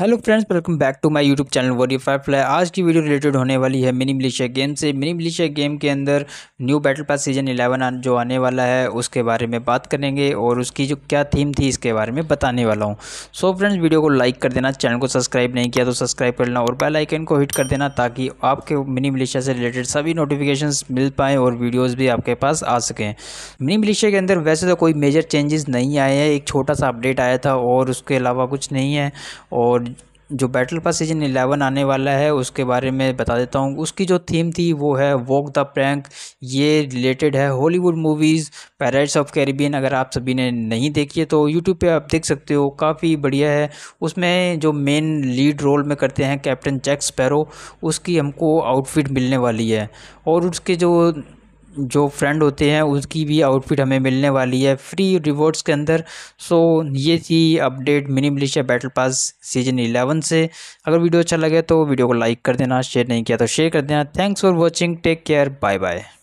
hello friends welcome back to my YouTube channel warrior five fly आज की video related होने वाली है मिनी मिलिशिया गेम से मिनी मिलिशिया गेम के अंदर न्यू बैटल पास सीजन 11 जो आने वाला है उसके बारे में बात करेंगे और उसकी जो क्या थीम थी इसके बारे में बताने वाला हूँ सो फ्रेंड्स वीडियो को लाइक कर देना चैनल को सब्सक्राइब नहीं किया तो सब्सक्राइब कर लेना और बेलाइकन को हिट कर देना ताकि आपके मिनी मिलिशिया से रिलेटेड सभी नोटिफिकेशन मिल पाएँ और वीडियोज़ भी आपके पास आ सकें मिनी मिलिशिया के अंदर वैसे तो कोई मेजर चेंजेस नहीं आए हैं एक छोटा सा अपडेट आया था और उसके अलावा कुछ नहीं है और जो बैटल पास सीजन 11 आने वाला है उसके बारे में बता देता हूँ उसकी जो थीम थी वो है वॉक द प्रैंक ये रिलेटेड है Hollywood movies pirates of Caribbean अगर आप सभी ने नहीं देखी है तो यूट्यूब पे आप देख सकते हो काफ़ी बढ़िया है उसमें जो मेन लीड रोल में करते हैं कैप्टन जैक स्पैरो उसकी हमको आउटफिट मिलने वाली है और उसके जो जो फ्रेंड होते हैं उसकी भी आउटफिट हमें मिलने वाली है फ्री रिवॉर्ड्स के अंदर सो ये थी update mini militia battle pass season 11 से अगर वीडियो अच्छा लगे तो वीडियो को लाइक कर देना शेयर नहीं किया तो शेयर कर देना thanks for watching take care bye bye